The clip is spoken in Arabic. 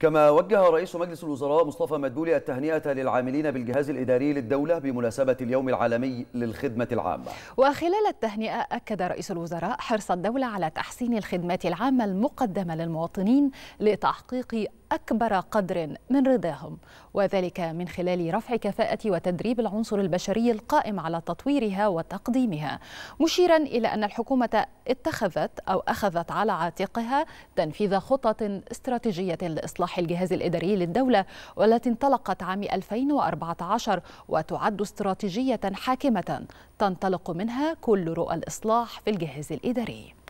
كما وجه رئيس مجلس الوزراء مصطفى مدبولي التهنئة للعاملين بالجهاز الإداري للدولة بمناسبة اليوم العالمي للخدمة العامة وخلال التهنئة أكد رئيس الوزراء حرص الدولة على تحسين الخدمات العامة المقدمة للمواطنين لتحقيق أكبر قدر من رضاهم وذلك من خلال رفع كفاءة وتدريب العنصر البشري القائم على تطويرها وتقديمها مشيرا إلى أن الحكومة اتخذت أو أخذت على عاتقها تنفيذ خطط استراتيجية لإصلاح الجهاز الإداري للدولة والتي انطلقت عام 2014 وتعد استراتيجية حاكمة تنطلق منها كل رؤى الإصلاح في الجهاز الإداري